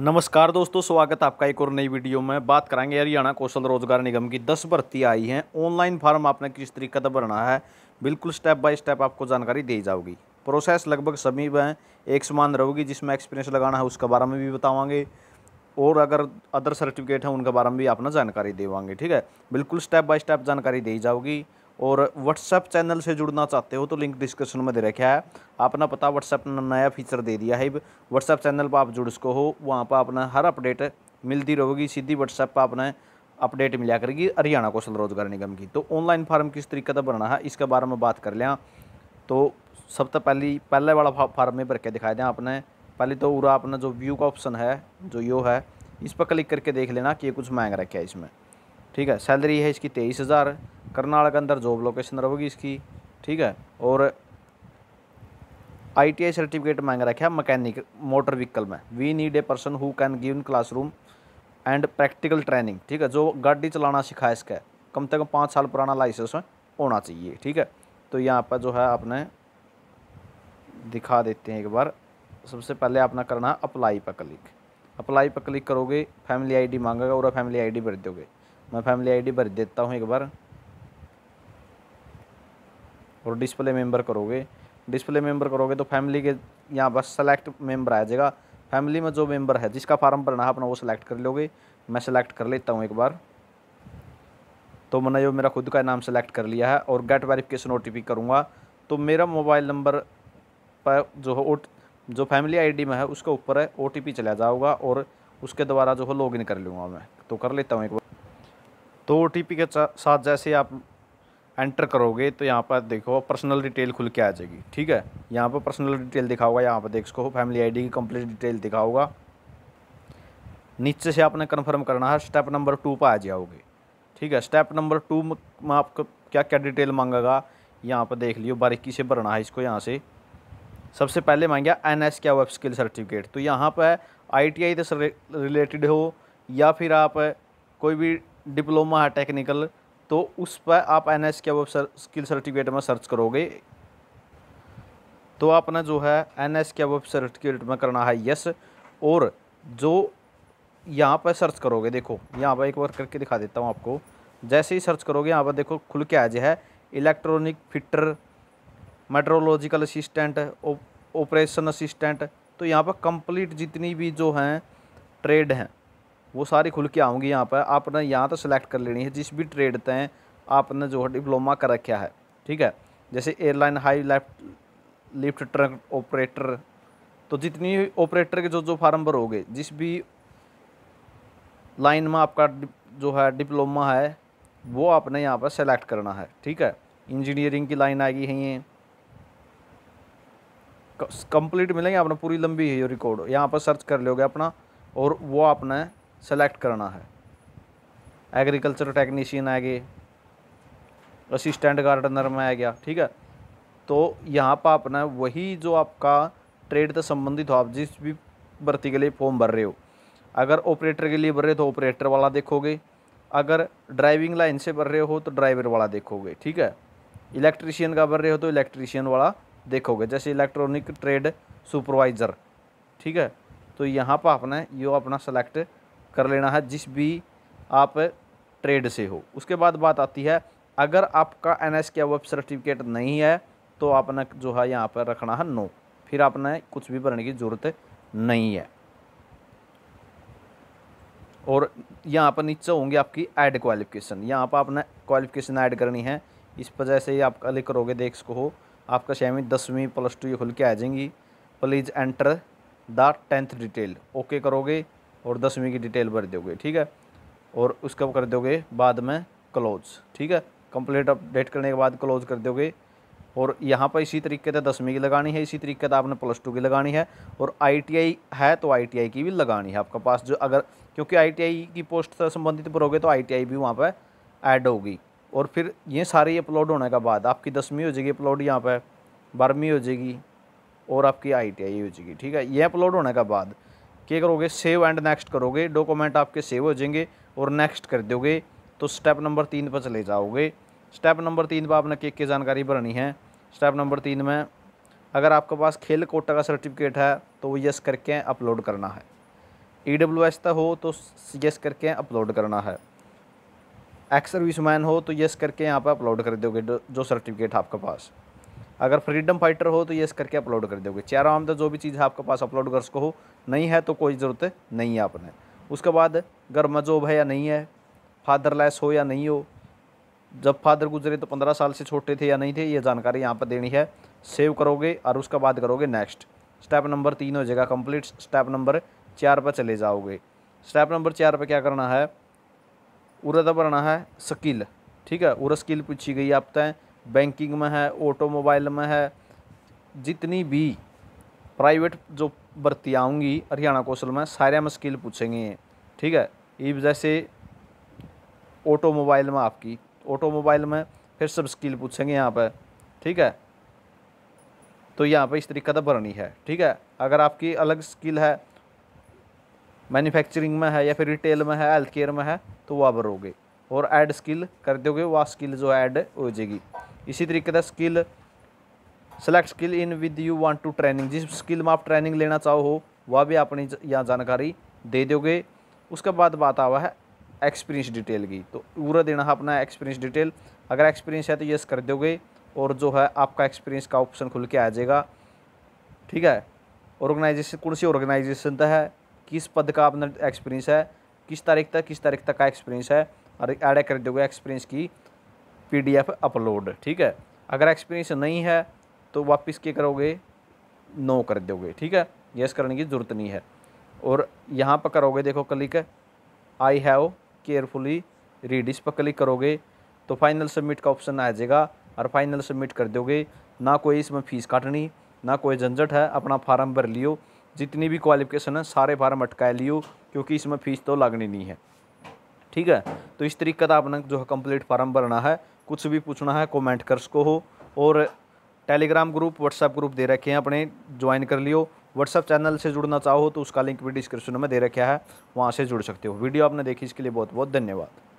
नमस्कार दोस्तों स्वागत है आपका एक और नई वीडियो में बात करेंगे हरियाणा कौशल रोजगार निगम की दस भर्ती आई हैं ऑनलाइन फॉर्म आपने किस तरीके से भरना है बिल्कुल स्टेप बाय स्टेप आपको जानकारी दी जाओगी प्रोसेस लगभग सभी में एक समान रहोगी जिसमें एक्सपीरियंस लगाना है उसके बारे में भी बतावाएंगे और अगर अदर सर्टिफिकेट हैं उनके बारे में भी आपने जानकारी देवाएंगे ठीक है बिल्कुल स्टेप बाय स्टेप जानकारी दी जाओगी और व्हाट्सएप चैनल से जुड़ना चाहते हो तो लिंक डिस्क्रिप्शन में दे रखा है अपना पता व्हाट्सएप ने नया फीचर दे दिया है व्हाट्सएप चैनल पर आप जुड़ सको हो वहाँ पर अपना हर अपडेट मिलती रहोगी सीधी व्हाट्सएप पर आपने अपडेट मिला करेगी हरियाणा कौशल रोजगार निगम की तो ऑनलाइन फार्म किस तरीके का बनना है इसके बारे में बात कर लें तो सबसे पहली पहले वाला फार्म में भर के दिखाई दें आपने पहले तो पूरा अपना जो व्यू का ऑप्शन है जो यो है इस पर क्लिक करके देख लेना कि ये कुछ मांग रखे है इसमें ठीक है सैलरी है इसकी तेईस हज़ार करनाल के अंदर जॉब लोकेशन रहोगी इसकी ठीक है और आईटीआई सर्टिफिकेट मांग रखे मकैनिक मैकेनिक मोटर व्हीकल में we need a person who can give in classroom and practical training ठीक है जो गाड़ी चलाना सिखाए इसका कम से कम पाँच साल पुराना लाइसेंस होना चाहिए ठीक है तो यहाँ पर जो है आपने दिखा देते हैं एक बार सबसे पहले आपने करना है अप्लाई पर क्लिक अप्लाई पर क्लिक करोगे फैमिली आईडी मांगेगा और फैमिली आईडी भर दोगे मैं फैमिली आईडी भर देता हूँ एक बार और डिस्प्ले मेंबर करोगे डिस्प्ले मेंबर करोगे तो फैमिली के यहाँ बस सेलेक्ट मेंबर आ जाएगा फैमिली में जो मेंबर है जिसका फार्म भरना है अपना वो सेलेक्ट कर लोगे मैं सेलेक्ट कर लेता हूँ एक बार तो मैंने जो मेरा खुद का नाम सेलेक्ट कर लिया है और गेट वेरिफिकेशन ओ करूँगा तो मेरा मोबाइल नंबर पर जो है जो फैमिली डी में है उसके ऊपर है ओ चला जाऊँगा और उसके द्वारा जो है लॉगिन कर लूँगा मैं तो कर लेता हूँ एक बार तो ओ के साथ जैसे आप एंटर करोगे तो यहाँ पर देखो पर्सनल डिटेल खुल के आ जाएगी ठीक है यहाँ पर पर्सनल डिटेल दिखा होगा यहाँ पर देख सको फैमिली आईडी की कंप्लीट डिटेल दिखा होगा नीचे से आपने कन्फर्म करना है स्टेप नंबर टू पर आ जाओगे ठीक है स्टेप नंबर टू में आपको क्या क्या डिटेल मांगेगा यहाँ पर देख लियो बारीकी से भरना है इसको यहाँ से सबसे पहले मांगा एन एस क्या वेब स्किल सर्टिफिकेट तो यहाँ पर आई टी आई से रिलेटेड हो या फिर आप कोई भी डिप्लोमा है टेक्निकल तो उस पर आप एन एस के वेब स्किल सर्टिफिकेट में सर्च करोगे तो आपने जो है एन एस के वेब सर्टिफिकेट में करना है यस और जो यहाँ पर सर्च करोगे देखो यहाँ पर एक बार करके दिखा देता हूँ आपको जैसे ही सर्च करोगे यहाँ पर देखो खुल के आ जाए electronic fitter metrological assistant operation assistant तो यहाँ पर कंप्लीट जितनी भी जो हैं ट्रेड हैं वो सारी खुल के आऊँगी यहाँ पर आपने यहाँ तो सिलेक्ट कर लेनी है जिस भी ट्रेड तय आपने जो है डिप्लोमा कर रखा है ठीक है जैसे airline high left lift truck operator तो जितनी ऑपरेटर के जो जो फार्म भर हो गए जिस भी लाइन में आपका जो है डिप्लोमा है वो आपने यहाँ पर सेलेक्ट करना है ठीक है इंजीनियरिंग की लाइन आएगी है ये कंप्लीट मिलेंगे आपने पूरी लंबी है ये रिकॉर्ड यहाँ पर सर्च कर लोगे अपना और वो आपने सेलेक्ट करना है एग्रीकल्चर टेक्नीशियन आ गए असिस्टेंट गार्डनर में आ गया ठीक है तो यहाँ पर आपने वही जो आपका ट्रेड से संबंधित हो आप जिस भी भर्ती के लिए फॉर्म भर रहे हो अगर ऑपरेटर के लिए भर रहे हो तो ऑपरेटर वाला देखोगे अगर ड्राइविंग लाइन से भर रहे हो तो ड्राइवर वाला देखोगे ठीक है इलेक्ट्रीशियन का भर रहे हो तो इलेक्ट्रीशियन वाला देखोगे जैसे इलेक्ट्रॉनिक ट्रेड सुपरवाइज़र ठीक है तो यहाँ पर आपने यो अपना सेलेक्ट कर लेना है जिस भी आप ट्रेड से हो उसके बाद बात आती है अगर आपका एन एस के वेब सर्टिफिकेट नहीं है तो आपने जो है यहाँ पर रखना है नो फिर आपने कुछ भी भरने की ज़रूरत नहीं है और यहाँ पर नीचे होंगे आपकी ऐड क्वालिफिकेशन यहाँ पर आपने क्वालिफिकेशन ऐड करनी है इस पर जैसे ही आप क्लिक करोगे देख सको हो आपका छवीं दसवीं प्लस टू ये खुल के आ जाएंगी please enter the tenth detail okay करोगे और दसवीं की डिटेल भर दोगे ठीक है और उसका कर दोगे बाद में क्लोज ठीक है कंप्लीट अपडेट करने के बाद क्लोज कर दोगे और यहाँ पर इसी तरीके से दसवीं की लगानी है इसी तरीके से आपने प्लस टू की लगानी है और आईटीआई है तो आईटीआई की भी लगानी है आपके पास जो अगर क्योंकि आईटीआई की पोस्ट से संबंधित भरोगे तो आईटीआई भी वहाँ पर ऐड होगी और फिर ये सारी अपलोड होने के बाद आपकी दसवीं हो जाएगी अपलोड यहाँ पर बारहवीं हो जाएगी और आपकी आई हो जाएगी ठीक है ये अपलोड होने के बाद क्या करोगे सेव एंड नेक्स्ट करोगे डॉक्यूमेंट आपके सेव हो जाएंगे और नेक्स्ट कर दोगे तो स्टेप नंबर तीन पर चले जाओगे स्टेप नंबर तीन पर आपने क्या क्या जानकारी भरनी है स्टेप नंबर तीन में अगर आपके पास खेल कोटा का सर्टिफिकेट है तो वो यस करके अपलोड करना है ई डब्ल्यू एस का हो तो यस करके अपलोड करना है एक्स सर्विसमैन हो तो यस करके यहाँ पर अपलोड कर दोगे जो सर्टिफिकेट आपके पास अगर फ्रीडम फाइटर हो तो इस करके अपलोड कर दोगे चार आम तो जो भी चीज़ है आपके पास अपलोड कर सको हो नहीं है तो कोई ज़रूरत नहीं है आपने उसके बाद अगर मजोब है या नहीं है फादर लेस हो या नहीं हो जब फादर गुजरे तो पंद्रह साल से छोटे थे या नहीं थे ये जानकारी यहाँ पर देनी है सेव करोगे और उसके बाद करोगे नेक्स्ट स्टेप नंबर तीन हो जाएगा कंप्लीट स्टेप नंबर चार पर चले जाओगे स्टेप नंबर चार पर क्या करना है उरद भरना है स्किल ठीक है उरा स्किल पूछी गई आप तय बैंकिंग में है ऑटोमोबाइल में है जितनी भी प्राइवेट जो भर्तियाँ होंगी हरियाणा कौशल में सारे में स्किल पूछेंगे ठीक है ये जैसे ऑटोमोबाइल में आपकी ऑटोमोबाइल में फिर सब स्किल पूछेंगे यहाँ पर ठीक है तो यहाँ पर इस तरीके का भरनी है ठीक है अगर आपकी अलग स्किल है मैन्युफैक्चरिंग में है या फिर रिटेल में है हेल्थ केयर में है तो वह भरोगे और ऐड स्किल कर दोगे वह स्किल जो ऐड हो जाएगी इसी तरीके का skill select skill in with you want to training जिस स्किल में आप ट्रेनिंग लेना चाहो हो वह भी अपनी यहाँ जानकारी दे दोगे उसके बाद बात आवा है एक्सपीरियंस डिटेल की तो पूरा देना है अपना एक्सपीरियंस डिटेल अगर एक्सपीरियंस है तो यस कर दोगे और जो है आपका एक्सपीरियंस का ऑप्शन खुल के आ जाएगा ठीक है ऑर्गेनाइजेशन कौन सी ऑर्गेनाइजेशन तो है किस पद का अपना एक्सपीरियंस है किस तारीख तक किस तारीख तक का एक्सपीरियंस है और ऐड कर दोगे एक्सपीरियंस की पीडीएफ अपलोड ठीक है अगर एक्सपीरियंस नहीं है तो वापस क्या करोगे नो कर दोगे ठीक है यस करने की ज़रूरत नहीं है और यहाँ पर करोगे देखो click I have carefully read इस पर क्लिक करोगे तो फाइनल सबमिट का ऑप्शन आ जाएगा और फाइनल सबमिट कर दोगे ना कोई इसमें फ़ीस काटनी ना कोई झंझट है अपना फार्म भर लियो जितनी भी क्वालिफिकेशन है सारे फार्म अटका लियो क्योंकि इसमें फ़ीस तो लगनी नहीं है ठीक है तो इस तरीके का आपने जो है कंप्लीट फार्म भरना है कुछ भी पूछना है कमेंट कर सको हो और टेलीग्राम ग्रुप व्हाट्सएप ग्रुप दे रखे हैं अपने ज्वाइन कर लियो व्हाट्सएप चैनल से जुड़ना चाहो तो उसका लिंक भी डिस्क्रिप्शन में दे रखा है वहाँ से जुड़ सकते हो वीडियो आपने देखी इसके लिए बहुत बहुत धन्यवाद